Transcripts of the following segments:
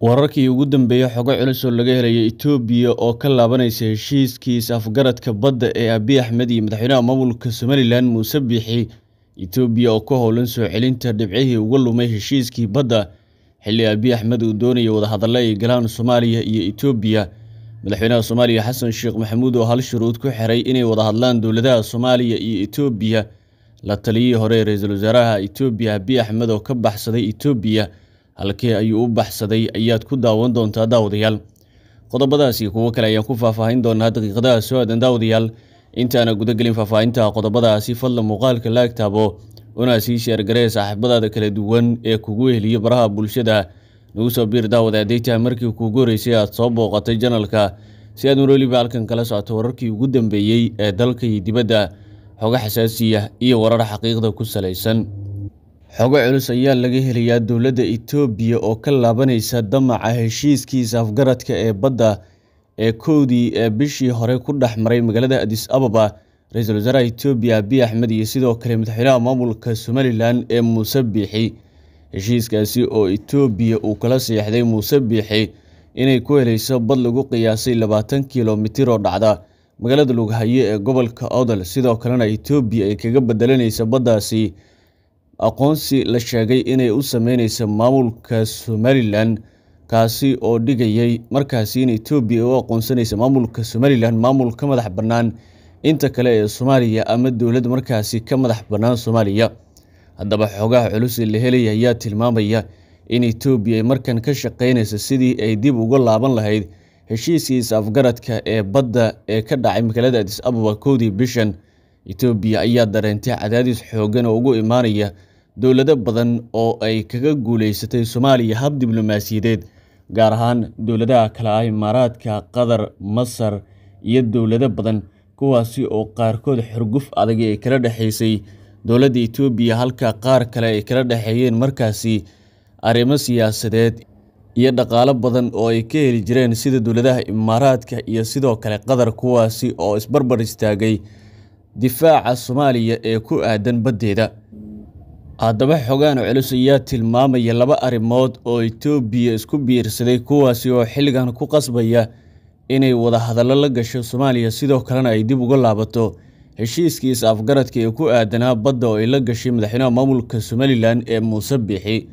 wararkii ugu dambeeyey xogo culus oo laga helaya itoobiya oo ka laabanaysa heshiiskiisa afgaradka badda ee abi axmed iyo madaxweynaha maamulka somalilan muuse biixi itoobiya oo ku howlan soo celinta dhibcihii uga lumay heshiiskii badda xilli abiy axmed uu doonayay wadahadallo ay galaan soomaaliya iyo itoobiya madaxweynaha soomaaliya xasan sheekh maxamuud oo hal shuruud ku xiray inay wadahadlaan dowladaha soomaaliya iyo itoobiya la taliyihii hore ee ra-iisul wasaaraha itoobiya abi axmed oo ka baxsaday itoobiya halkee ayuu u baxsaday ayaad ku daawan doontaa daawadayaal qodobadaasi kuwo kale ayaan ku faahfaahin doonaa daqiiqadaha soo aadan daawadayaal intaana gudagelin faahfaahinta qodobadaasi fadla muuqaalka la agtaabo una sii sheergaree saaxiibadaada kala duwan ee kugu heliya baraha bulshada nagu soo biir daawada adeytaha markii kuugu horeysay aad soo booqatay janalka si aad weliba halkan kala socoto wararkii ugu dambeeyey ee dalka iyo dibadda xogo xasaasiya ah iyo warar xaqiiqda ku salaysan xogo culus ayaa laga helayaa dowladda itoobiya oo ka laabanaysa damaca heshiiskiisa afgaradka ee badda ee kowdii ee bishii hore ku dhex maray magaalada adis ababa ra-iisul wasaaraha itoobiya abiy axmed iyo sidoo kale madaxweynaha maamulka somalilan ee muuse biixi heshiiskaasi oo itoobiya uu kala seexday muuse biixi inay ku helayso bad lagu qiyaasay labaatan kilomitir oo dhacda magaalada lughayo ee gobolka odol sidoo kalena itoobiya ay kaga bedelanaysa baddaasi aqoonsi la sheegay inay u sameyneysa maamulka somalilan kaasi oo dhigayay markaasi in etoobiya u aqoonsanaysa maamulka somalilan maamul ka madax bannaan inta kale ee soomaaliya ama dowlad markaasi ka madax bannaan soomaaliya haddaba xoogaha culus ee la helaya ayaa tilmaamaya in etoobiya ay markan ka shaqeynaysa sidii ay dib uga laaban lahayd heshiiskii is-afgaradka ee badda ee ka dhacay magaalada adis ababa kowdii bishan etoobiya ayaa dareentay cadaadis xooggan oo ugu imaanaya dowlado badan oo ay kaga guulaysatay soomaaliya hab diblomaasiyadeed gaar ahaan dowladaha kale ah imaaraadka qatar masar iyo dowlado badan kuwaasi oo qaarkood xurguf adagi ay kala dhexaysay dowladda etoobiya halka qaar kale ay kala dhexeeyeen markaasi arrimo siyaasadeed iyo dhaqaalo badan oo ay ka heli jireen sida dowladaha imaaraadka iyo sidoo kale qatar kuwaasi oo isbarbar istaagay difaaca soomaaliya ee ku aadan baddeeda haddaba xogaan culus ayaa tilmaamaya laba arrimood oo itoobiya isku biirsaday kuwaasi oo xilligan ku qasbaya inay wadahadallo la gasho soomaaliya sidoo kalena ay dib uga laabato heshiiskii is-afgaradka ee ku aadanaa badda oo ay la gashay madaxweynaha maamulka somalilan ee muuse biixi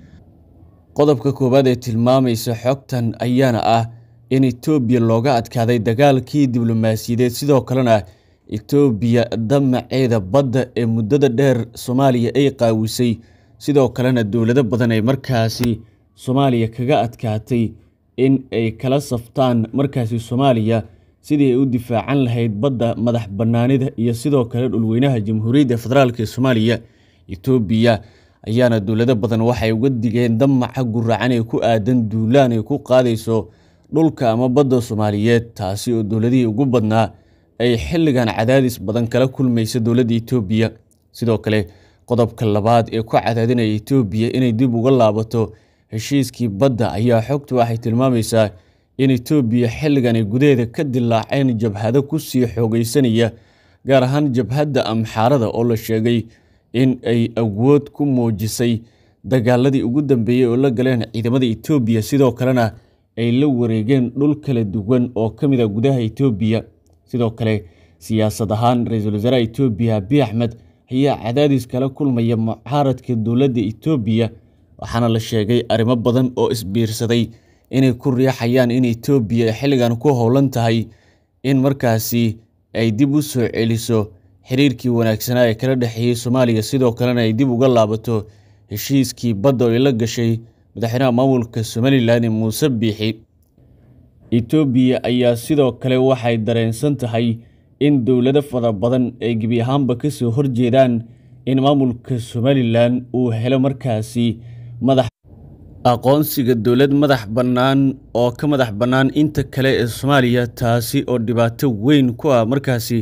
qodobka koowaad ee tilmaamaysa xogtan ayaana ah in etoobiya looga adkaaday dagaalkii diblomaasiyadeed sidoo kalena Itoobiya damaceeda badda ee muddada dheer Soomaaliya ay qaawisay sidoo kalena dowlado badan ay markaasi Soomaaliya kaga adkaatay in ay kala saftaan markaasi Soomaaliya sidii ay u difaacan lahayd badda madax bannaanida iyo sidoo kale dhulweynaha Jamhuuriyadda Federaalk ee Soomaaliya Itoobiya ayaana dowlado badan waxay uga digeen damaca guracan ee ku aadan duulaan ay ku qaadayso dhulka ama badda Soomaaliyeed taasi oo dowladihii ugu badnaa ay xilligan cadaadis badan kala kulmaysa dowladda etoobiya sidoo kale qodobka labaad ee ku cadaadinaya etoobiya inay dib uga laabato heshiiskii badda ayaa xogta waxay tilmaamaysaa in etoobiya xilligan ay gudaheeda ka dilaaceen jabhado ku sii xoogaysanaya gaar ahaan jabhadda amxaarada oo la sheegay in ay awood ku muujisay dagaaladii ugu dambeeyey oo la galeen ciidamada etoobiya sidoo kalena ay la wareegeen dhul kala duwan oo ka mid a ah gudaha etoobiya sidoo kale siyaasad ahaan ra-iisul wasaaraha itoobiya abiy axmed ayaa cadaadis kala kulmaya mucaaradka dowladda itoobiya waxaana la sheegay arrimo badan oo isbiirsaday inay ku riixayaan in itoobiya xilligan ku howlan tahay in markaasi ay dib u soo celiso xiriirkii wanaagsanaa ee kala dhexeeyey soomaaliya sidoo kalena ay dib uga laabato heshiiskii badda oo ay la gashay madaxweynaha maamulka somalilan muuse biixi Itoobiya ayaa sidoo kale waxay dareensan tahay in dowlado fara badan ay gebi ahaanba ka soo horjeedaan in maamulka Somalilan uu helo markaasi madax aqoonsiga dowlad madax bannaan oo ka madax bannaan inta kale ee Soomaaliya taasi oo dhibaato weyn ku ah markaasi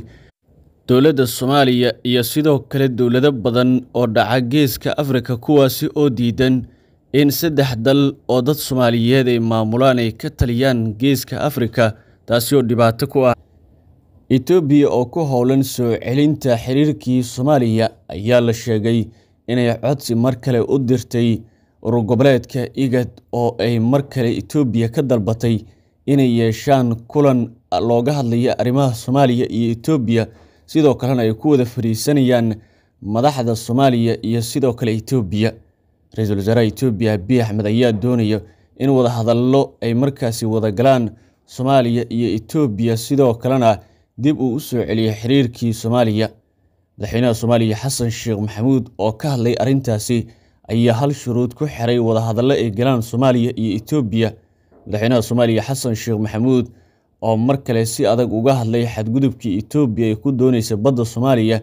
dowladda Soomaaliya iyo sidoo kale dowlado badan oo dhaca geeska Afrika kuwaasi oo diidan in saddex dal oo dad soomaaliyeed ay maamulaan ay ka taliyaan geeska afrika taasi oo dhibaato ku ah etoobiya oo ku howlan soo celinta xiriirkii soomaaliya ayaa la sheegay inay codsi mar kale u dirtay urur igad oo ay mar kale etoobiya ka dalbatay inay yeeshaan kulan looga hadlaya arrimaha soomaaliya iyo etoobiya sidoo kalena ay ku wada fariisanayaan madaxda soomaaliya iyo sidoo kale etoobiya ra-iisul wasaaraha etoobiya abiy axmed ayaa doonaya in wadahadallo ay markaasi wada galaan soomaaliya iyo etoobiya sidoo kalena dib uu u soo celiyay xiriirkii soomaaliya madaxweynaha soomaaliya xasan sheekh maxamuud oo ka hadlay arrintaasi ayaa hal shuruud ku xiray wadahadallo ay galaan soomaaliya iyo etoobiya madaxweynaha soomaaliya xasan sheekh maxamuud oo mar kale si adag uga hadlay xadgudubkii etoobiya ee ku doonaysa badda soomaaliya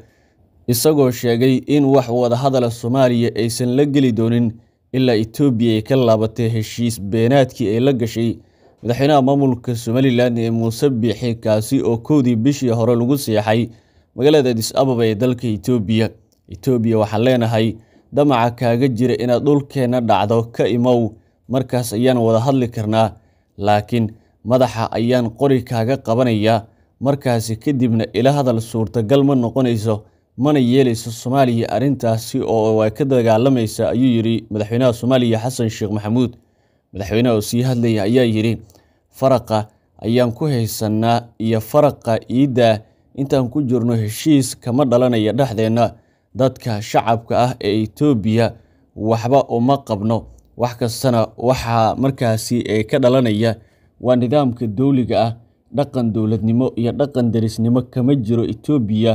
isagoo sheegay in wax wadahadala soomaaliya aysan la geli doonin ilaa etoobiya ay ka laabatay heshiis beenaadkii ay la gashay madaxweynaha maamulka somalilan ee muuse biixi kaasi oo kowdii bishii hore lagu seexay magaalada adis ababa ee dalka etoobiya etoobiya waxaan leenahay damaca kaaga jira inaad dhulkeenna dhacdo ka imow markaas ayaan wada hadli karnaa laakiin madaxa ayaan qori kaaga qabanayaa markaasi kadibna ila hadal suurtagal ma noqonayso mana yeelayso soomaaliya arrintaasi oo ay ka dagaalamaysa ayuu yidhi madaxweynaha soomaaliya xasan sheekh maxamuud madaxweynaha oo sii hadlaya ayaa yidhi faraqa ayaan ku haysanaa iyo faraqa iiddaa intaan ku jirno heshiis kama dhalanaya dhexdeenna dadka shacabka ah ee itoobiya waxba uma qabno wax kastana waxaa markaasi ee ka dhalanaya waa nidaamka dowliga ah dhaqan dowladnimo iyo dhaqan darisnimo kama jiro itoobiya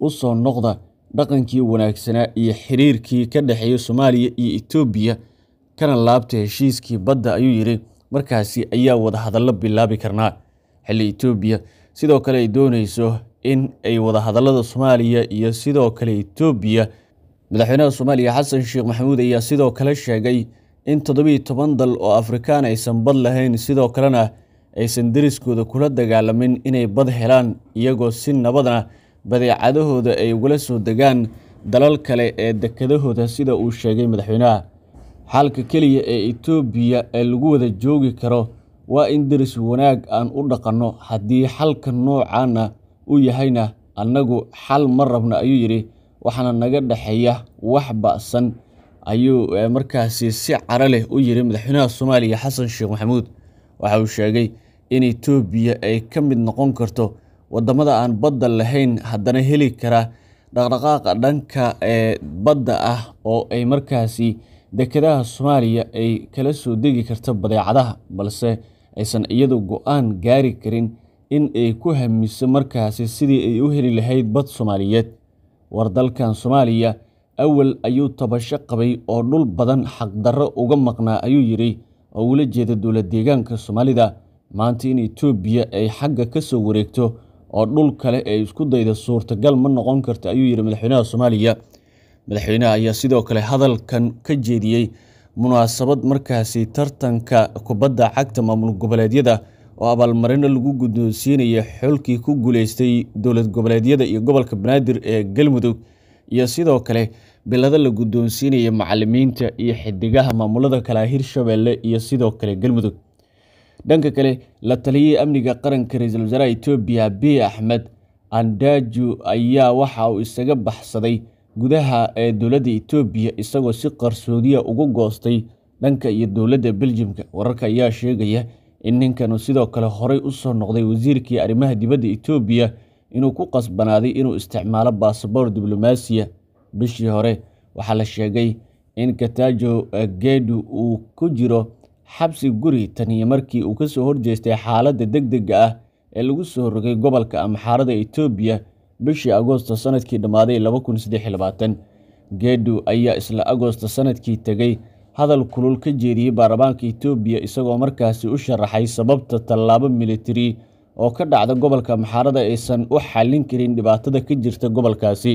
u soo noqda dhaqankii wanaagsanaa iyo xiriirkii ka dhexeeya Soomaaliya iyo Itoobiya kana laabta heshiiskii badda ayuu yidhi markaasi ayaa wada hadallo bilaabi karnaa xilli Itoobiya sidoo kale ay doonayso in ay wada hadallada Soomaaliya iyo sidoo kale Itoobiya madaxweynaha Soomaaliya Xasan Sheekh Maxamuud ayaa sidoo kale sheegay in toddobiyo toban dal oo Afrikaan aysan bad lahayn sidoo kalena aysan deriskooda kula dagaalamin inay bad helaan iyagoo si nabadna badeecadahooda ay ugala soo degaan dalal kale ee dekadahooda sida uu sheegay madaxweynaha xalka keliya ee etoobiya ee lagu wada joogi karo waa in deris wanaag aan u dhaqanno haddii xalka noocaana u yahayna annagu xal ma rabna ayuu yidhi waxaana naga dhexeeya wax ba'san ayuu eh, markaasi si caro leh u yidhi madaxweynaha soomaaliya xasan sheekh maxamuud waxa uu sheegay in etoobiya ay ka mid noqon karto wadamada aan badda lahayn haddana heli kara dhaqdhaqaaqa dhanka ee badda ah oo ay markaasi dekedaha Soomaaliya ay kala soo degi karto badeecadaha balse aysan iyadu go'aan gaari karin in ay ku hamiso markaasi sidii ay u heli lahayd bad Soomaaliyeed war dalkan Soomaaliya awal ayuu tabasho qabay oo dhul badan xaqdarro uga maqnaa ayuu yidhi oo ula jeeda dowlad deegaanka Soomaalida maanta in Itoobiya ay xagga ka soo wareegto oo dhul kale ee isku dayda suurtagal ma noqon karta ayuu yidhi madaxweynaha soomaaliya madaxweynaha ayaa sidoo kale hadalkan ka jeediyey munaasabad markaasi tartanka kubadda cagta maamul goboleedyada oo abaalmarino lagu guddoonsiinaya xulkii ku guuleystay dowlad goboleedyada iyo gobolka banaadir ee galmudug iyo sidoo kale bilada la guddoonsiinaya macalimiinta iyo xidigaha maamulada kale hirshabeelle iyo sidoo kale galmudug dhanka kale la taliyey amniga qaranka ra-iisul wasaaraha etoobiya biy axmed andaaju ayaa waxa uu isaga baxsaday gudaha ee dowladda etoobiya isagoo si qarsoodiya ugu goostay dhanka iyo dowladda beljimka wararka ayaa sheegaya in ninkanu sidoo kale horey usoo noqday wasiirkii arrimaha dibadda etoobiya inuu ku qasbanaaday inuu isticmaalo baasaboor diblomaasiya bishii hore waxaa la sheegay in kataajo geedu uu ku jiro xabsi guri taniyo markii uu ka soo horjeestay xaaladda degdega ah ee lagu soo rogay gobolka amxaarada etoobiya bishii agoosto sanadkii dhammaaday geedhu ayaa isla agoosta sanadkii tegay hadal kulul ka jeediyey baarlamaanka etoobiya isagoo markaasi u sharaxay sababta tallaabo militari oo ka dhacda gobolka amxaarada aysan u xallin karin dhibaatada ka jirta gobolkaasi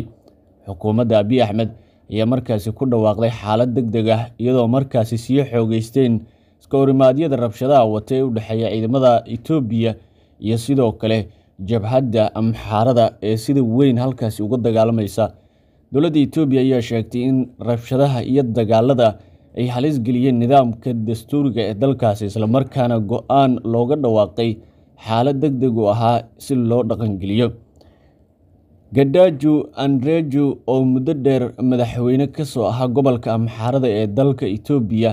xukuumadda abiy axmed ayaa markaasi ku dhawaaqday xaalad deg deg ah iyadoo markaasi sii xoogeysteen iskahormaadyada rabshadaha watay u dhexeeya ciidamada itoobiya iyo sidoo kale jabhadda amxaarada ee sida weyn halkaasi uga dagaalamaysa dowladda itoobiya ayaa sheegtay in rabshadaha iyo dagaalada ay halis geliyeen nidaamka dastuuriga ee dalkaasi islamarkaana go-aan looga dhawaaqay xaalad deg deg u ahaa si loo dhaqangeliyo gadhaajo andrejo oo muddo dheer madaxweyne kasoo ahaa gobolka amxaarada ee dalka etoobiya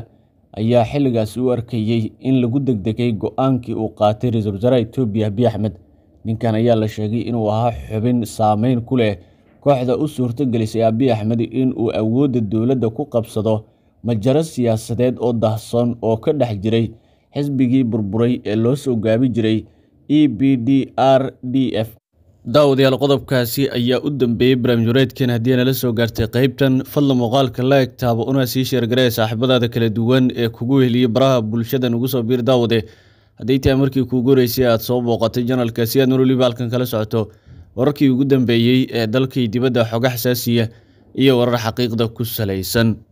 ayaa xilligaas u arkayey in lagu degdegay go'aankii uu qaatay ra-iisul wasaaraha etoobiya abiy axmed ninkan ayaa la sheegay inuu ahaa xubin saameyn ku leh kooxda u suurto gelisay abiy axmed in uu awoodda dowladda ku qabsado majaro siyaasadeed oo dahsoon oo ka dhex jiray xisbigii burburay ee loo soo gaabi jiray e b d r d f daawadayaal qodobkaasi ayaa u dambeeyey barnaamijwareedkan haddii nala soo gaartay qaybtan fadla muuqaalka la eg una sii sheergareya saaxiibadaada kala duwan ee kugu heliya baraha bulshada nugu soo biir daawade hadday tahay markii kuu goreysay aad soo booqatay janalka si aad nololiba halkan kala socoto wararkii ugu dambeeyey ee dalkii dibadda xoga xasaasiya iyo warar xaqiiqda ku salaysan